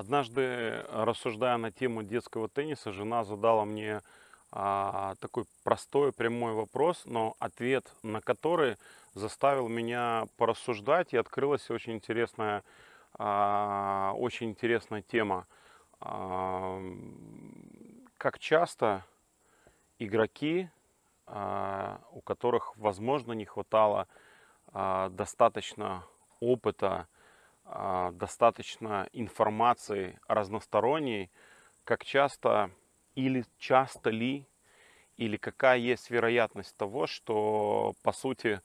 Однажды, э, рассуждая на тему детского тенниса, жена задала мне а, такой простой прямой вопрос, но ответ на который заставил меня порассуждать, и открылась очень интересная, а, очень интересная тема. А, как часто игроки, а, у которых, возможно, не хватало а, достаточно опыта, а, достаточно информации разносторонней, как часто или часто ли, или какая есть вероятность того, что по сути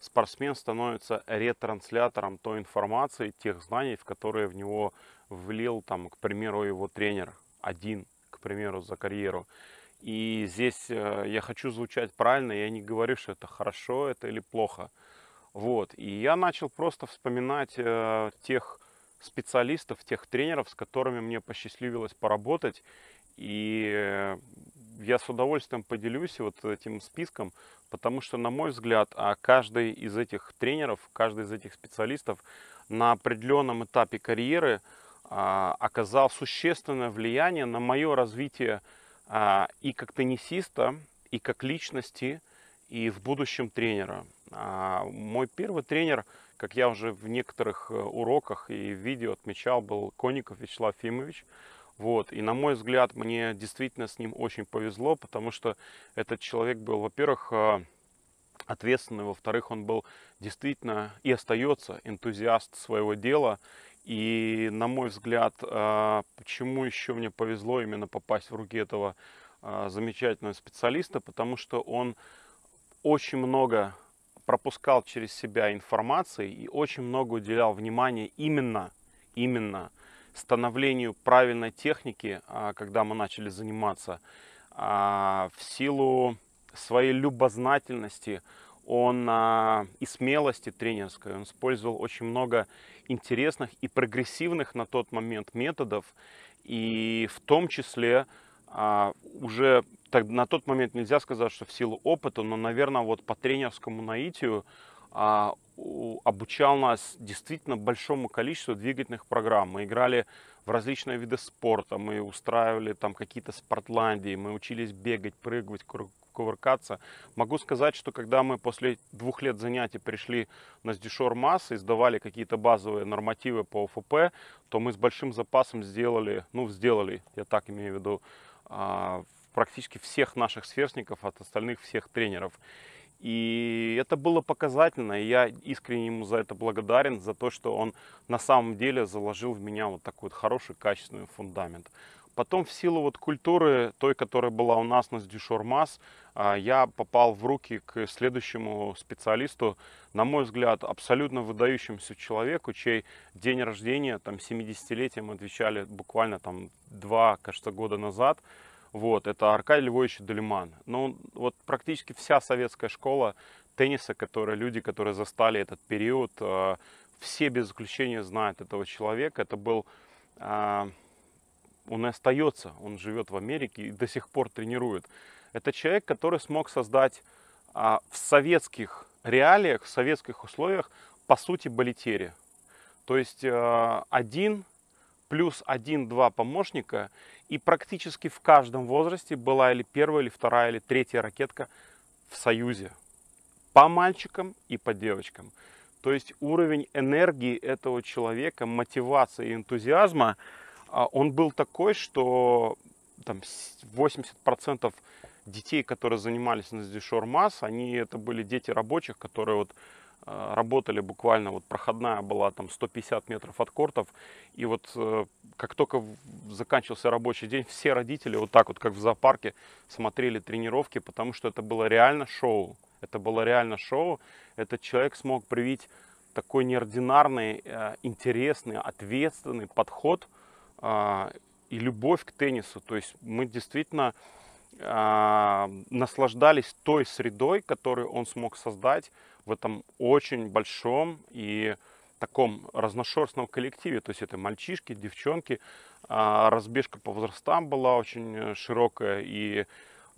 спортсмен становится ретранслятором той информации, тех знаний, в которые в него влил, там, к примеру, его тренер один, к примеру, за карьеру. И здесь э, я хочу звучать правильно, я не говорю, что это хорошо это или плохо. Вот. И я начал просто вспоминать э, тех специалистов, тех тренеров, с которыми мне посчастливилось поработать. И я с удовольствием поделюсь вот этим списком, потому что, на мой взгляд, а каждый из этих тренеров, каждый из этих специалистов на определенном этапе карьеры а, оказал существенное влияние на мое развитие а, и как теннисиста, и как личности, и в будущем тренера. А, мой первый тренер, как я уже в некоторых э, уроках и видео отмечал, был Конников Вячеслав Фимович. Вот. И на мой взгляд, мне действительно с ним очень повезло, потому что этот человек был, во-первых, а, ответственный, во-вторых, он был действительно и остается энтузиаст своего дела. И, на мой взгляд, а, почему еще мне повезло именно попасть в руки этого замечательного специалиста, потому что он очень много пропускал через себя информации и очень много уделял внимания именно, именно становлению правильной техники, а, когда мы начали заниматься. А, в силу своей любознательности он а, и смелости тренерской, он использовал очень много интересных и прогрессивных на тот момент методов, и в том числе а, уже так, на тот момент нельзя сказать, что в силу опыта, но, наверное, вот по тренерскому наитию а, у, обучал нас действительно большому количеству двигательных программ. Мы играли в различные виды спорта, мы устраивали там какие-то спортландии, мы учились бегать, прыгать, кувыркаться. Могу сказать, что когда мы после двух лет занятий пришли на сдюшор массы и сдавали какие-то базовые нормативы по ОФП, то мы с большим запасом сделали, ну сделали, я так имею в виду, а, практически всех наших сверстников, от остальных всех тренеров. И это было показательно, и я искренне ему за это благодарен, за то, что он на самом деле заложил в меня вот такой вот хороший, качественный фундамент. Потом в силу вот культуры, той, которая была у нас на Сдюшормас, а, я попал в руки к следующему специалисту, на мой взгляд, абсолютно выдающемуся человеку, чей день рождения, там, 70-летием отвечали буквально там два, кажется, года назад. Вот, это Аркадий Львович Дельман. Ну, вот практически вся советская школа тенниса, которые люди, которые застали этот период, а, все без исключения знают этого человека. Это был а, он и остается, он живет в Америке и до сих пор тренирует. Это человек, который смог создать а, в советских реалиях, в советских условиях, по сути, балетери. То есть а, один плюс один-два помощника, и практически в каждом возрасте была или первая, или вторая, или третья ракетка в союзе. По мальчикам и по девочкам. То есть уровень энергии этого человека, мотивации и энтузиазма – а он был такой, что там 80% детей, которые занимались на Здешормас, они это были дети рабочих, которые вот э, работали буквально, вот проходная была там 150 метров от кортов, и вот э, как только заканчивался рабочий день, все родители вот так вот, как в зоопарке, смотрели тренировки, потому что это было реально шоу, это было реально шоу, этот человек смог привить такой неординарный, э, интересный, ответственный подход – а, и любовь к теннису. То есть мы действительно а, наслаждались той средой, которую он смог создать в этом очень большом и таком разношерстном коллективе. То есть это мальчишки, девчонки. А, разбежка по возрастам была очень э, широкая. И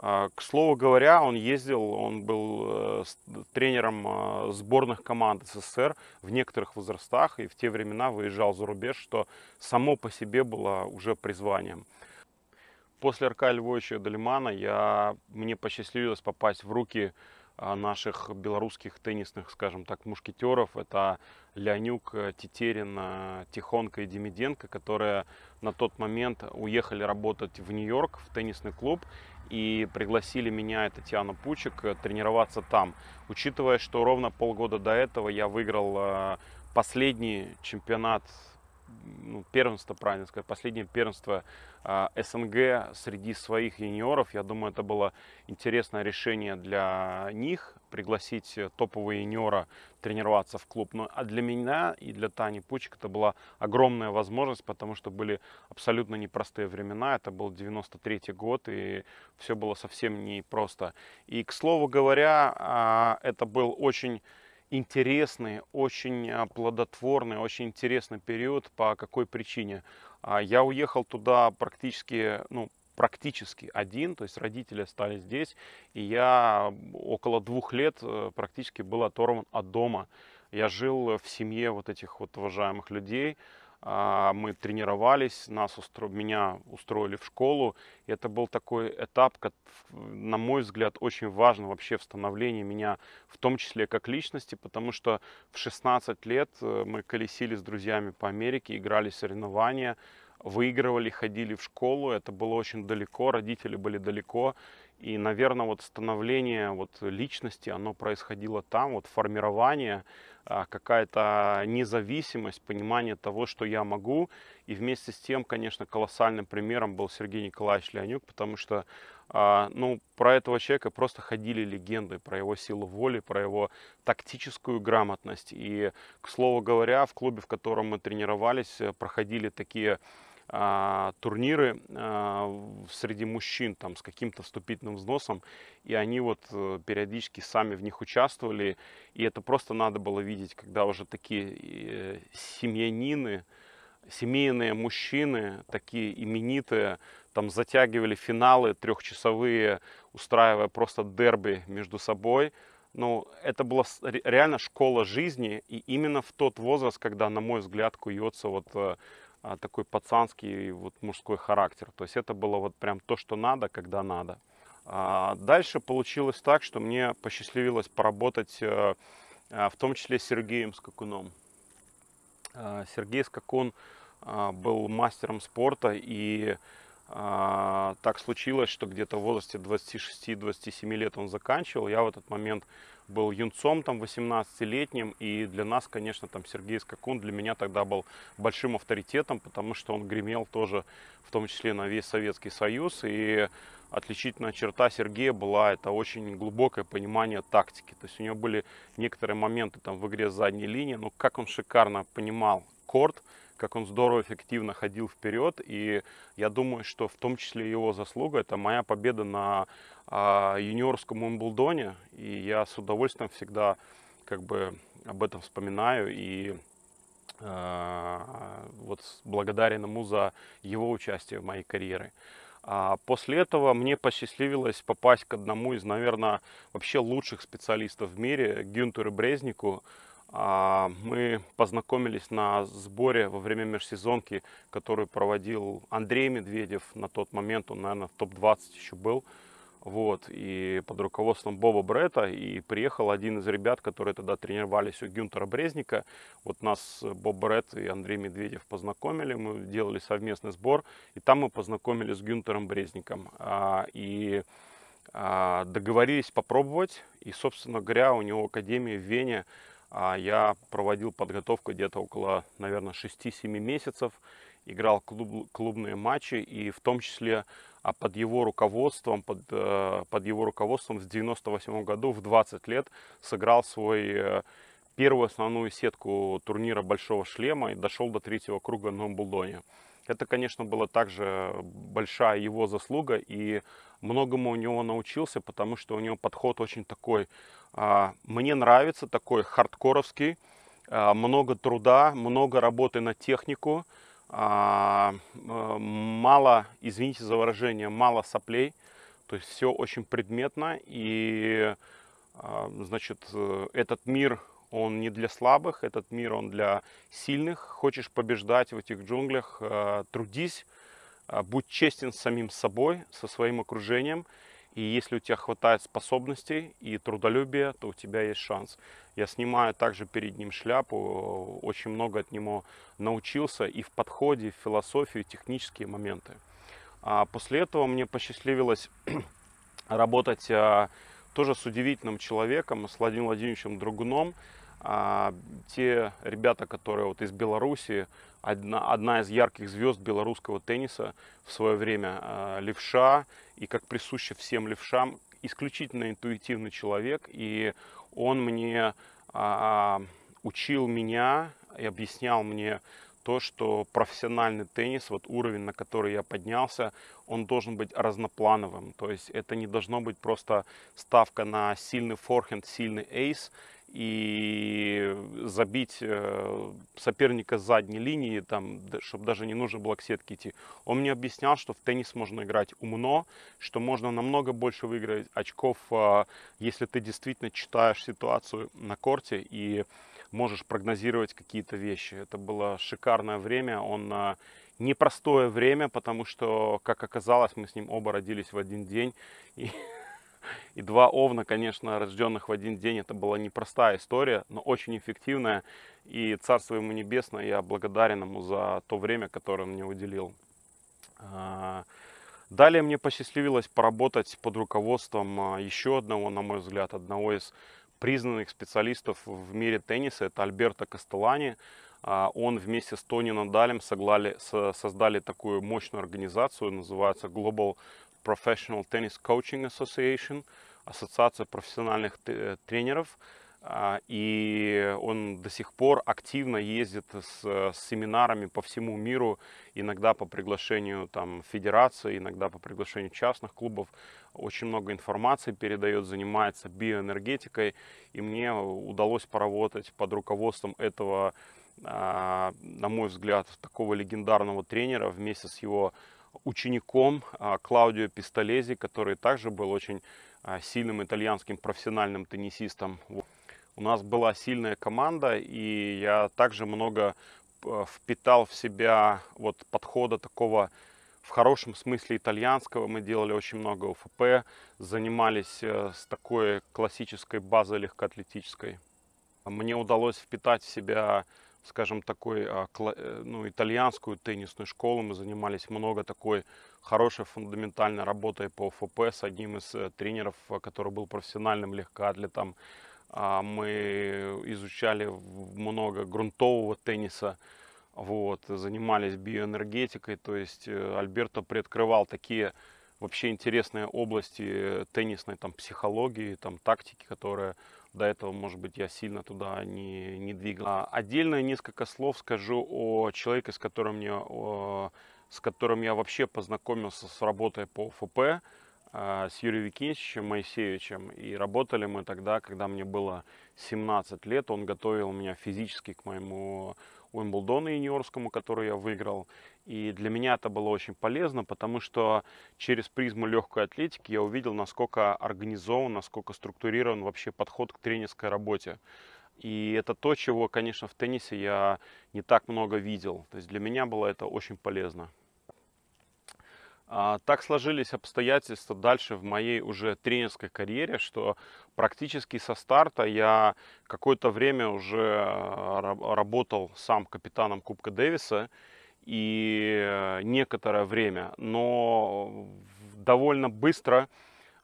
а, к слову говоря, он ездил, он был э, тренером а, сборных команд СССР в некоторых возрастах и в те времена выезжал за рубеж, что само по себе было уже призванием. После Аркадия Львовича Дельмана я, мне посчастливилось попасть в руки а, наших белорусских теннисных, скажем так, мушкетеров. Это Леонюк, э, Тетерин, э, Тихонка и Демиденко, которые на тот момент уехали работать в Нью-Йорк, в теннисный клуб, и пригласили меня и Татьяну Пучек э, тренироваться там. Учитывая, что ровно полгода до этого я выиграл последний чемпионат ну, первенство, правильно сказать, последнее первенство э, СНГ среди своих юниоров. Я думаю, это было интересное решение для них, пригласить э, топового юниора тренироваться в клуб. Но а для меня и для Тани Пучек это была огромная возможность, потому что были абсолютно непростые времена. Это был 93 год, и все было совсем непросто. И, к слову говоря, а, это был очень интересный, очень э, плодотворный, очень интересный период. По какой причине? А, я уехал туда практически, ну, практически один, то есть родители остались здесь, и я около двух лет э, практически был оторван от дома. Я жил в семье вот этих вот уважаемых людей, а, мы тренировались, нас устро... меня устроили в школу. И это был такой этап, как, на мой взгляд, очень важен вообще в становлении меня, в том числе как личности, потому что в 16 лет э, мы колесили с друзьями по Америке, играли соревнования, выигрывали, ходили в школу. Это было очень далеко, родители были далеко. И, наверное, вот становление вот личности, оно происходило там, вот формирование. А, какая-то независимость, понимание того, что я могу. И вместе с тем, конечно, колоссальным примером был Сергей Николаевич Леонюк, потому что а, ну, про этого человека просто ходили легенды, про его силу воли, про его тактическую грамотность. И, к слову говоря, в клубе, в котором мы тренировались, э, проходили такие а, турниры а, среди мужчин там с каким-то вступительным взносом и они вот э, периодически сами в них участвовали и это просто надо было видеть когда уже такие э, семьянины семейные мужчины такие именитые там затягивали финалы трехчасовые устраивая просто дерби между собой ну, это была реально школа жизни, и именно в тот возраст, когда, на мой взгляд, куется вот э, а, такой пацанский вот мужской характер. То есть это было вот прям то, что надо, когда надо. А дальше получилось так, что мне посчастливилось поработать э, э, в том числе с Сергеем Скакуном. А, Сергей Скакун был мастером спорта и а, так случилось, что где-то в возрасте 26-27 лет он заканчивал. Я в этот момент был юнцом, там, 18-летним, и для нас, конечно, там, Сергей Скакун для меня тогда был большим авторитетом, потому что он гремел тоже, в том числе, на весь Советский Союз, и отличительная черта Сергея была это очень глубокое понимание тактики. То есть у него были некоторые моменты там в игре с задней линии, но как он шикарно понимал корт, как он здорово эффективно ходил вперед. И я думаю, что в том числе его заслуга это моя победа на а, юниорском Умблдоне. И я с удовольствием всегда как бы об этом вспоминаю и а, вот благодарен ему за его участие в моей карьере. А после этого мне посчастливилось попасть к одному из, наверное, вообще лучших специалистов в мире, Гюнтеру Брезнику. А, мы познакомились на сборе во время межсезонки, который проводил Андрей Медведев. На тот момент он, наверное, в топ-20 еще был. Вот, и под руководством Боба Брета и приехал один из ребят, которые тогда тренировались у Гюнтера Брезника. Вот нас э, Боб Брет и Андрей Медведев познакомили, мы делали совместный сбор, и там мы познакомились с Гюнтером Брезником. А, и а, договорились попробовать, и, собственно говоря, у него академия в Вене а я проводил подготовку где-то около, наверное, 6-7 месяцев, играл клуб, клубные матчи и в том числе а под его руководством, под, э, под его руководством с 98 году в 20 лет сыграл свой э, первую основную сетку турнира Большого Шлема и дошел до третьего круга на Умблдоне. Это, конечно, была также большая его заслуга, и многому у него научился, потому что у него подход очень такой, а, мне нравится, такой хардкоровский, а, много труда, много работы на технику, а, э, мало, извините за выражение, мало соплей, то есть все очень предметно, и а, значит, э, этот мир он не для слабых, этот мир, он для сильных. Хочешь побеждать в этих джунглях, э, трудись, э, будь честен с самим собой, со своим окружением. И если у тебя хватает способностей и трудолюбия, то у тебя есть шанс. Я снимаю также перед ним шляпу, очень много от него научился и в подходе, и в философии, и технические моменты. А после этого мне посчастливилось работать а, тоже с удивительным человеком, с Владимиром Владимировичем Другуном. А, те ребята, которые вот из Беларуси, одна, одна из ярких звезд белорусского тенниса в свое время а, левша, и как присуще всем левшам, исключительно интуитивный человек, и он мне а, учил меня и объяснял мне то, что профессиональный теннис, вот уровень, на который я поднялся, он должен быть разноплановым. То есть это не должно быть просто ставка на сильный форхенд, сильный эйс и забить э, соперника с задней линии, там, чтобы даже не нужно было к сетке идти. Он мне объяснял, что в теннис можно играть умно, что можно намного больше выиграть очков, а, если ты действительно читаешь ситуацию на корте и можешь прогнозировать какие-то вещи. Это было шикарное время, он а, непростое время, потому что, как оказалось, мы с ним оба родились в один день. И И два овна, конечно, рожденных в один день, это была непростая история, но очень эффективная. И Царство ему небесное, я благодарен ему за то время, которое он мне уделил. А, далее мне посчастливилось поработать под руководством а, еще одного, на мой взгляд, одного из признанных специалистов в мире тенниса, это Альберто Кастелани. А, он вместе с Тони Надалем создали такую мощную организацию, называется Global Professional Tennis Coaching Association, Ассоциация профессиональных э, тренеров. А, и он до сих пор активно ездит э, с, семинарами по всему миру, иногда по приглашению там, федерации, иногда по приглашению частных клубов. Очень много информации передает, занимается биоэнергетикой. И мне удалось поработать под руководством этого а, на мой взгляд, такого легендарного тренера вместе с его учеником а, Клаудио Пистолези, который также был очень а, сильным итальянским профессиональным теннисистом. У нас была сильная команда, и я также много а, впитал в себя вот подхода такого в хорошем смысле итальянского. Мы делали очень много УФП, занимались э, с такой классической базой легкоатлетической. Мне удалось впитать в себя скажем, такой, а, э, ну, итальянскую теннисную школу. Мы занимались много такой хорошей фундаментальной работой по ФП с одним из э, тренеров, э, который был профессиональным легкоатлетом. А, мы изучали много грунтового тенниса, вот, занимались биоэнергетикой, то есть Альберто приоткрывал такие вообще интересные области теннисной там, психологии, там, тактики, которые до этого, может быть, я сильно туда не, не двигал. А отдельно несколько слов скажу о человеке, с которым я, с которым я вообще познакомился с работой по ФП, э, с Юрием Викинчичем Моисеевичем. И работали мы тогда, когда мне было 17 лет. Он готовил меня физически к моему Уимблдону юниорскому, который я выиграл. И для меня это было очень полезно, потому что через призму легкой атлетики я увидел, насколько организован, насколько структурирован вообще подход к тренерской работе. И это то, чего, конечно, в теннисе я не так много видел. То есть для меня было это очень полезно. А, так сложились обстоятельства дальше в моей уже тренерской карьере, что практически со старта я какое-то время уже а, работал сам капитаном Кубка Дэвиса и некоторое время, но довольно быстро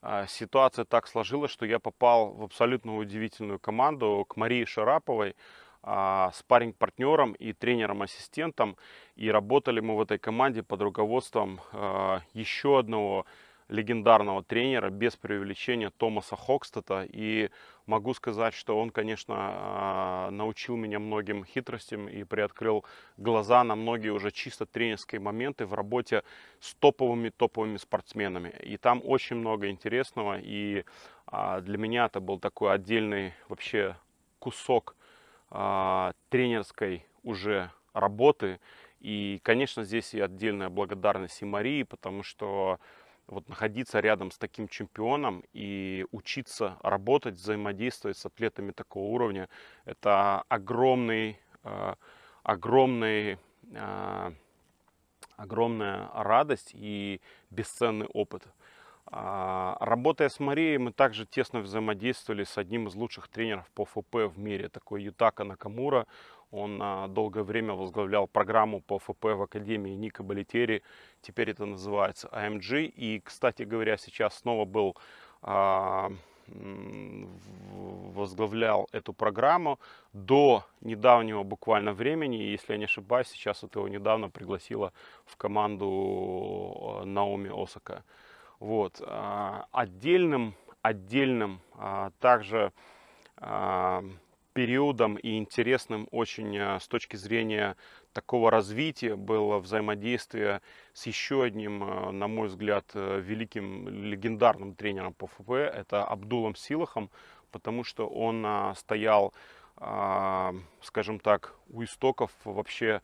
а, ситуация так сложилась, что я попал в абсолютно удивительную команду к Марии Шараповой, а, спарринг-партнером и тренером-ассистентом. И работали мы в этой команде под руководством а, еще одного легендарного тренера, без преувеличения, Томаса Хокстета. И могу сказать, что он, конечно, а, научил меня многим хитростям и приоткрыл глаза на многие уже чисто тренерские моменты в работе с топовыми-топовыми спортсменами. И там очень много интересного. И для меня это был такой отдельный вообще кусок а, тренерской уже работы. И, конечно, здесь и отдельная благодарность и Марии, потому что вот находиться рядом с таким чемпионом и учиться работать, взаимодействовать с атлетами такого уровня, это огромный, э, огромный, а, огромная радость и бесценный опыт. А, работая с Марией, мы также тесно взаимодействовали с одним из лучших тренеров по ФП в мире, такой Ютака Накамура. Он а, долгое время возглавлял программу по ФП в Академии Ника Балитери. Теперь это называется AMG. А И, кстати говоря, сейчас снова был возглавлял эту программу до недавнего буквально времени. Если я не ошибаюсь, сейчас вот его недавно пригласила в команду Наоми Осака. Вот. А, отдельным, отдельным а, также а, периодом и интересным очень с точки зрения такого развития было взаимодействие с еще одним, на мой взгляд, э, великим легендарным тренером по ФП, это Абдулом Силахом, потому что он стоял, скажем так, у истоков вообще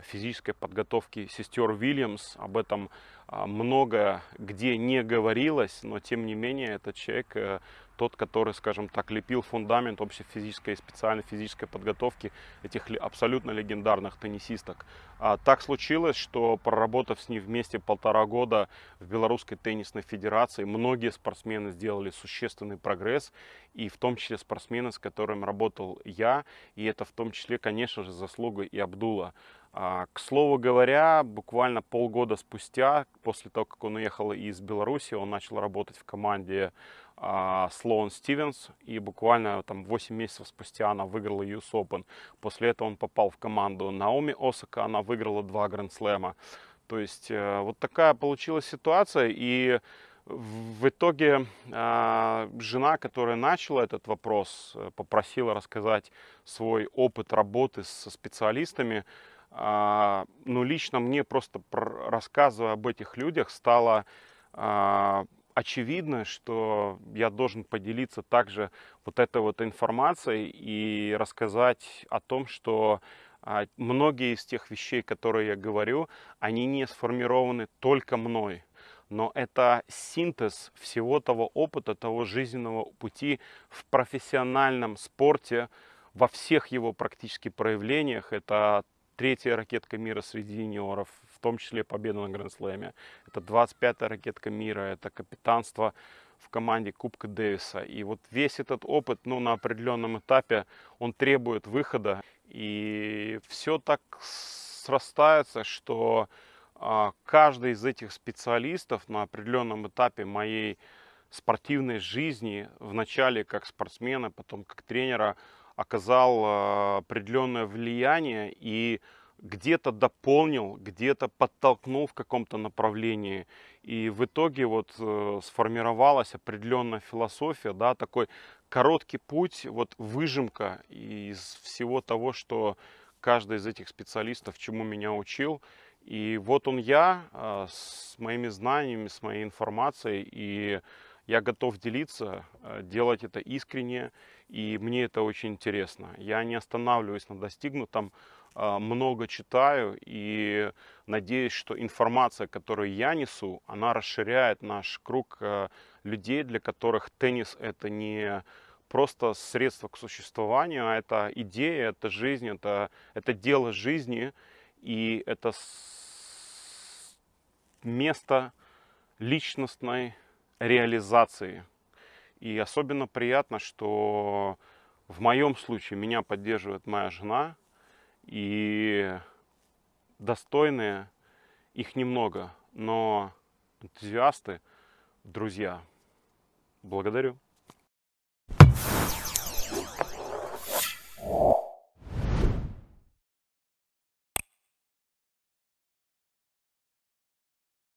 физической подготовки сестер Вильямс. Об этом а, много где не говорилось, но тем не менее этот человек э, тот, который, скажем так, лепил фундамент общей физической и специальной физической подготовки этих абсолютно легендарных теннисисток. А так случилось, что проработав с ним вместе полтора года в Белорусской теннисной федерации, многие спортсмены сделали существенный прогресс, и в том числе спортсмены, с которыми работал я, и это в том числе, конечно же, заслуга и Абдула. А, к слову говоря, буквально полгода спустя, после того, как он уехал из Беларуси, он начал работать в команде Слоун а, Стивенс, и буквально там 8 месяцев спустя она выиграла US Open. После этого он попал в команду Наоми Осака, она выиграла два гранд-слэма. То есть э, вот такая получилась ситуация, и в итоге а, жена, которая начала этот вопрос, э, попросила рассказать свой опыт работы со специалистами, а, ну, лично мне просто рассказывая об этих людях, стало а, очевидно, что я должен поделиться также вот этой вот информацией и рассказать о том, что а, многие из тех вещей, которые я говорю, они не сформированы только мной, но это синтез всего того опыта, того жизненного пути в профессиональном спорте, во всех его практически проявлениях. Это третья ракетка мира среди юниоров, в том числе победа на Гранд-слэме. Это 25-я ракетка мира, это капитанство в команде Кубка Дэвиса. И вот весь этот опыт, ну, на определенном этапе, он требует выхода. И все так срастается, что а, каждый из этих специалистов на определенном этапе моей спортивной жизни, в начале как спортсмена, потом как тренера, оказал э, определенное влияние и где-то дополнил, где-то подтолкнул в каком-то направлении. И в итоге вот э, сформировалась определенная философия, да, такой короткий путь, вот выжимка из всего того, что каждый из этих специалистов чему меня учил. И вот он я э, с моими знаниями, с моей информацией и я готов делиться, э, делать это искренне, и мне это очень интересно. Я не останавливаюсь на достигнутом, а, много читаю и надеюсь, что информация, которую я несу, она расширяет наш круг э, людей, для которых теннис это не просто средство к существованию, а это идея, это жизнь, это, это дело жизни, и это место личностной реализации. И особенно приятно, что в моем случае меня поддерживает моя жена и достойные их немного, но энтузиасты, друзья. Благодарю.